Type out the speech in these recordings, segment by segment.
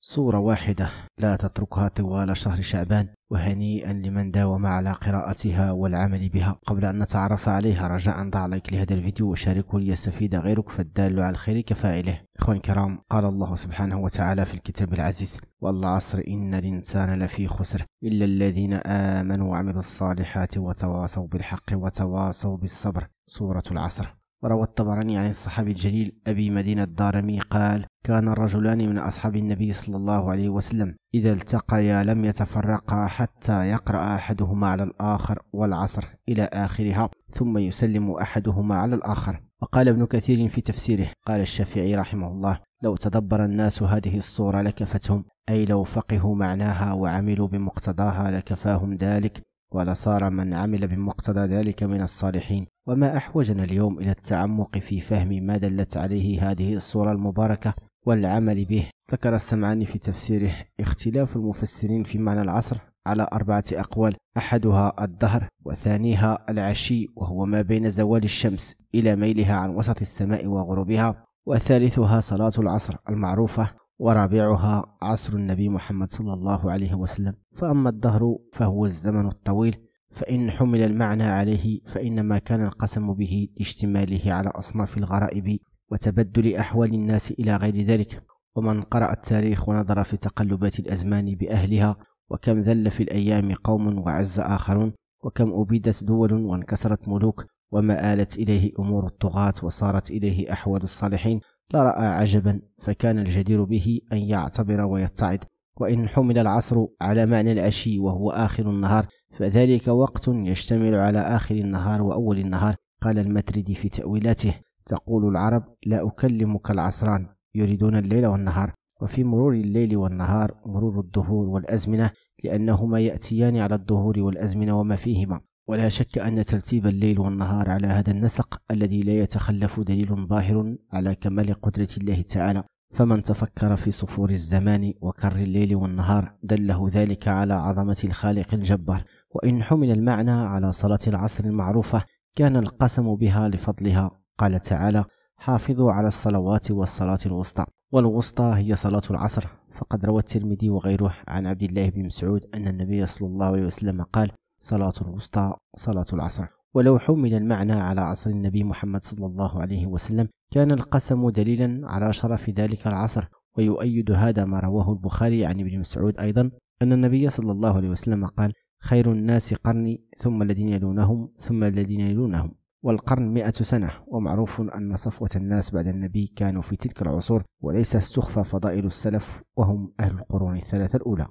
صورة واحدة لا تتركها طوال شهر شعبان وهنيئا لمن داوم على قراءتها والعمل بها قبل أن نتعرف عليها رجاء ضع لايك لهذا الفيديو وشاركه ليستفيد غيرك فالدال على الخير كفاعله إخوان الكرام قال الله سبحانه وتعالى في الكتاب العزيز والعصر إن الإنسان لفي خسر إلا الذين آمنوا وعملوا الصالحات وتواصوا بالحق وتواصوا بالصبر سورة العصر وروى الطبراني عن الصحابي الجليل أبي مدينة الدارمي قال كان الرجلان من أصحاب النبي صلى الله عليه وسلم إذا التقيا لم يتفرقا حتى يقرأ أحدهما على الآخر والعصر إلى آخرها ثم يسلم أحدهما على الآخر وقال ابن كثير في تفسيره قال الشافعي رحمه الله لو تدبر الناس هذه الصورة لكفتهم أي لو فقهوا معناها وعملوا بمقتضاها لكفاهم ذلك ولصار من عمل بمقتضى ذلك من الصالحين وما أحوجنا اليوم إلى التعمق في فهم ما دلت عليه هذه الصورة المباركة والعمل به ذكر السمعاني في تفسيره اختلاف المفسرين في معنى العصر على أربعة أقوال أحدها الدهر وثانيها العشي وهو ما بين زوال الشمس إلى ميلها عن وسط السماء وغروبها وثالثها صلاة العصر المعروفة ورابعها عصر النبي محمد صلى الله عليه وسلم فأما الدهر فهو الزمن الطويل فإن حمل المعنى عليه فإنما كان القسم به لاشتماله على أصناف الغرائب وتبدل أحوال الناس إلى غير ذلك ومن قرأ التاريخ ونظر في تقلبات الأزمان بأهلها وكم ذل في الأيام قوم وعز آخرون وكم أبيدت دول وانكسرت ملوك وما آلت إليه أمور الطغاة وصارت إليه أحوال الصالحين لرأى عجبا فكان الجدير به أن يعتبر ويتعظ وإن حمل العصر على معنى العشي وهو آخر النهار فذلك وقت يشتمل على آخر النهار وأول النهار قال المتردي في تأويلاته تقول العرب لا أكلمك العصران يريدون الليل والنهار وفي مرور الليل والنهار مرور الدهور والأزمنة لأنهما يأتيان على الدهور والأزمنة وما فيهما ولا شك أن ترتيب الليل والنهار على هذا النسق الذي لا يتخلف دليل ظاهر على كمال قدرة الله تعالى فمن تفكر في صفور الزمان وكر الليل والنهار دله ذلك على عظمة الخالق الجبار وإن حمل المعنى على صلاة العصر المعروفة كان القسم بها لفضلها قال تعالى حافظوا على الصلوات والصلاة الوسطى والوسطى هي صلاة العصر فقد روى الترمذي وغيره عن عبد الله بن مسعود أن النبي صلى الله عليه وسلم قال صلاة الوسطى صلاة العصر ولو حمل المعنى على عصر النبي محمد صلى الله عليه وسلم كان القسم دليلا على شرف ذلك العصر ويؤيد هذا ما رواه البخاري عن ابن مسعود أيضا أن النبي صلى الله عليه وسلم قال خير الناس قرني ثم الذين يلونهم ثم الذين يلونهم والقرن مئة سنة ومعروف أن صفوة الناس بعد النبي كانوا في تلك العصور وليس استخفى فضائل السلف وهم أهل القرون الثلاثة الأولى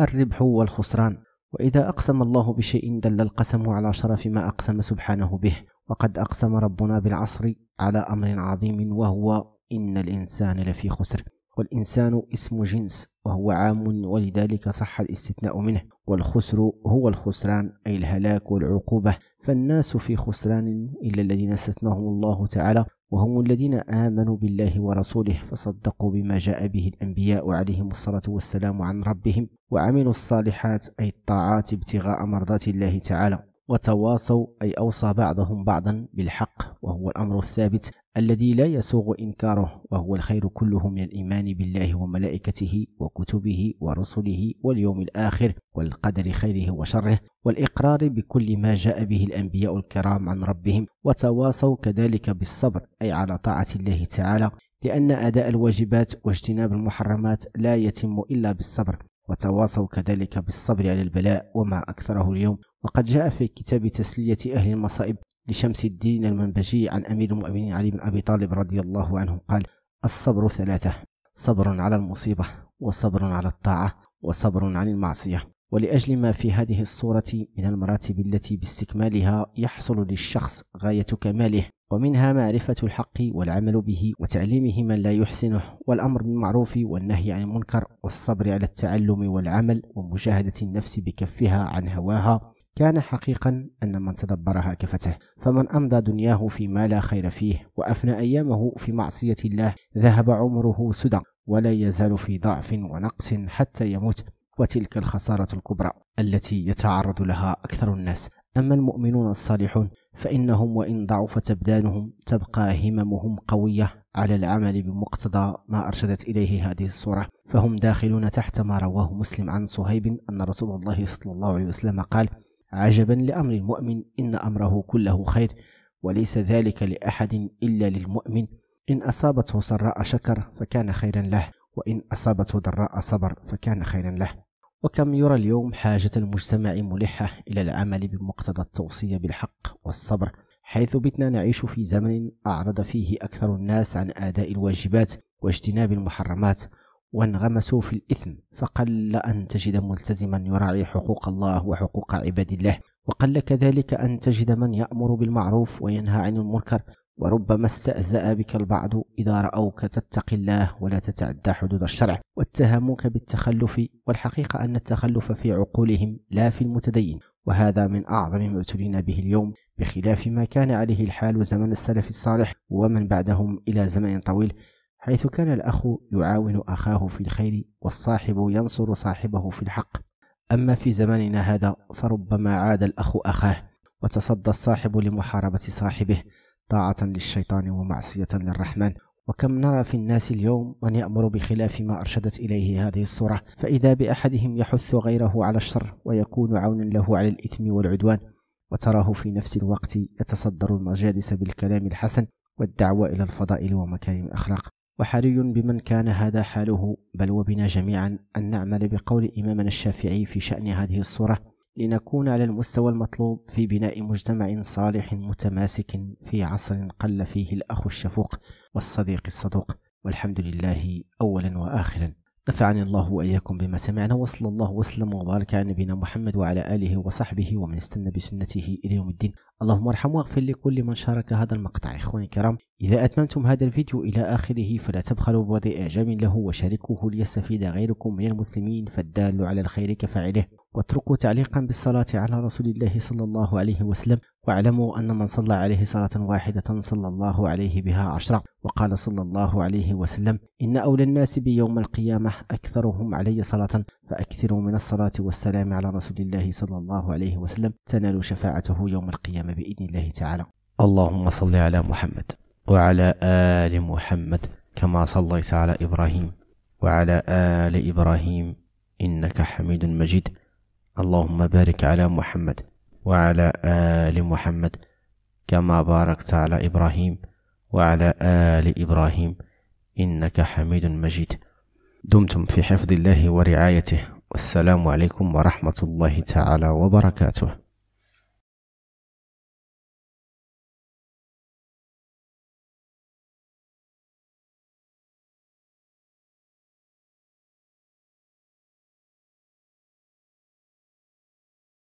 الربح والخسران وإذا أقسم الله بشيء دل القسم على شرف ما أقسم سبحانه به وقد أقسم ربنا بالعصر على أمر عظيم وهو إن الإنسان لفي خسر والإنسان اسم جنس وهو عام ولذلك صح الاستثناء منه والخسر هو الخسران أي الهلاك والعقوبة فالناس في خسران إلا الذين استثناهم الله تعالى وهم الذين آمنوا بالله ورسوله فصدقوا بما جاء به الأنبياء عليهم الصلاة والسلام عن ربهم وعملوا الصالحات أي الطاعات ابتغاء مرضات الله تعالى وتواصوا أي أوصى بعضهم بعضا بالحق وهو الأمر الثابت الذي لا يسوغ إنكاره وهو الخير كله من الإيمان بالله وملائكته وكتبه ورسله واليوم الآخر والقدر خيره وشره والإقرار بكل ما جاء به الأنبياء الكرام عن ربهم وتواصوا كذلك بالصبر أي على طاعة الله تعالى لأن أداء الواجبات واجتناب المحرمات لا يتم إلا بالصبر وتواصوا كذلك بالصبر على البلاء وما أكثره اليوم وقد جاء في كتاب تسلية أهل المصائب لشمس الدين المنبجي عن أمير المؤمنين علي بن أبي طالب رضي الله عنه قال الصبر ثلاثة صبر على المصيبة وصبر على الطاعة وصبر عن المعصية ولأجل ما في هذه الصورة من المراتب التي باستكمالها يحصل للشخص غاية كماله ومنها معرفة الحق والعمل به وتعليمه من لا يحسنه والأمر بالمعروف والنهي عن المنكر والصبر على التعلم والعمل ومجاهدة النفس بكفها عن هواها كان حقيقا أن من تدبرها كفته فمن أمضى دنياه فيما لا خير فيه وأفنى أيامه في معصية الله ذهب عمره سدى ولا يزال في ضعف ونقص حتى يموت وتلك الخسارة الكبرى التي يتعرض لها أكثر الناس أما المؤمنون الصالحون فإنهم وإن ضعفت أبدانهم تبقى هممهم قوية على العمل بمقتضى ما أرشدت إليه هذه الصورة فهم داخلون تحت ما رواه مسلم عن صهيب أن رسول الله صلى الله عليه وسلم قال عجبا لأمر المؤمن إن أمره كله خير وليس ذلك لأحد إلا للمؤمن إن أصابته سراء شكر فكان خيرا له وإن أصابته ضراء صبر فكان خيرا له وكم يرى اليوم حاجة المجتمع ملحة إلى العمل بمقتضى التوصية بالحق والصبر حيث بتنا نعيش في زمن أعرض فيه أكثر الناس عن أداء الواجبات واجتناب المحرمات وانغمسوا في الإثم فقل أن تجد ملتزما يراعي حقوق الله وحقوق عباد الله وقل كذلك أن تجد من يأمر بالمعروف وينهى عن المنكر وربما استهزأ بك البعض إذا رأوك تتقي الله ولا تتعدى حدود الشرع واتهموك بالتخلف والحقيقة أن التخلف في عقولهم لا في المتدين وهذا من أعظم ما ابتلينا به اليوم بخلاف ما كان عليه الحال زمن السلف الصالح ومن بعدهم إلى زمن طويل حيث كان الأخ يعاون أخاه في الخير والصاحب ينصر صاحبه في الحق أما في زماننا هذا فربما عاد الأخ أخاه وتصدى الصاحب لمحاربة صاحبه طاعة للشيطان ومعصية للرحمن وكم نرى في الناس اليوم من يأمر بخلاف ما أرشدت إليه هذه الصورة فإذا بأحدهم يحث غيره على الشر ويكون عونا له على الإثم والعدوان وتراه في نفس الوقت يتصدر المجالس بالكلام الحسن والدعوة إلى الفضائل ومكارم الأخلاق وحري بمن كان هذا حاله بل وبنا جميعا أن نعمل بقول إمامنا الشافعي في شأن هذه الصورة لنكون على المستوى المطلوب في بناء مجتمع صالح متماسك في عصر قل فيه الأخ الشفوق والصديق الصدوق والحمد لله أولا وآخرا نفعني الله وإياكم بما سمعنا وصلى الله وسلم وبارك على نبينا محمد وعلى آله وصحبه ومن استنى بسنته إلى يوم الدين اللهم ارحم واغفر لكل من شارك هذا المقطع إخواني الكرام إذا أتممتم هذا الفيديو إلى آخره فلا تبخلوا بوضع إعجاب له وشاركوه ليستفيد غيركم من المسلمين فالدال على الخير كفاعله واتركوا تعليقا بالصلاة على رسول الله صلى الله عليه وسلم واعلموا أن من صلى عليه صلاة واحدة صلى الله عليه بها عشرة وقال صلى الله عليه وسلم إن أولى الناس بيوم القيامة أكثرهم علي صلاة فأكثروا من الصلاة والسلام على رسول الله صلى الله عليه وسلم تنالوا شفاعته يوم القيامة بإذن الله تعالى اللهم صل على محمد وعلى آل محمد كما صليت على إبراهيم وعلى آل إبراهيم إنك حميد مجيد اللهم بارك على محمد وعلى آل محمد كما باركت على إبراهيم وعلى آل إبراهيم إنك حميد مجيد دمتم في حفظ الله ورعايته والسلام عليكم ورحمة الله تعالى وبركاته